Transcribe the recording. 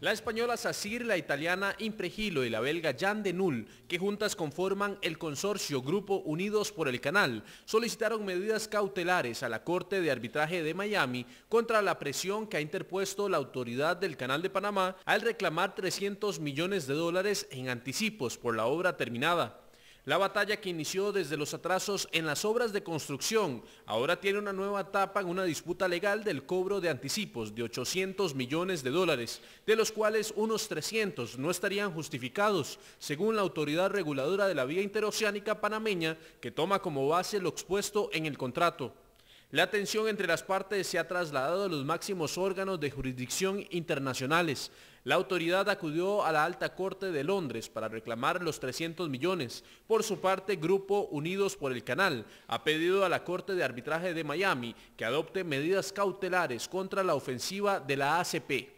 La española SACIR, la italiana Impregilo y la belga Jan de Null, que juntas conforman el consorcio Grupo Unidos por el Canal, solicitaron medidas cautelares a la Corte de Arbitraje de Miami contra la presión que ha interpuesto la autoridad del Canal de Panamá al reclamar 300 millones de dólares en anticipos por la obra terminada. La batalla que inició desde los atrasos en las obras de construcción ahora tiene una nueva etapa en una disputa legal del cobro de anticipos de 800 millones de dólares, de los cuales unos 300 no estarían justificados, según la autoridad reguladora de la vía interoceánica panameña, que toma como base lo expuesto en el contrato. La tensión entre las partes se ha trasladado a los máximos órganos de jurisdicción internacionales. La autoridad acudió a la Alta Corte de Londres para reclamar los 300 millones. Por su parte, Grupo Unidos por el Canal ha pedido a la Corte de Arbitraje de Miami que adopte medidas cautelares contra la ofensiva de la ACP.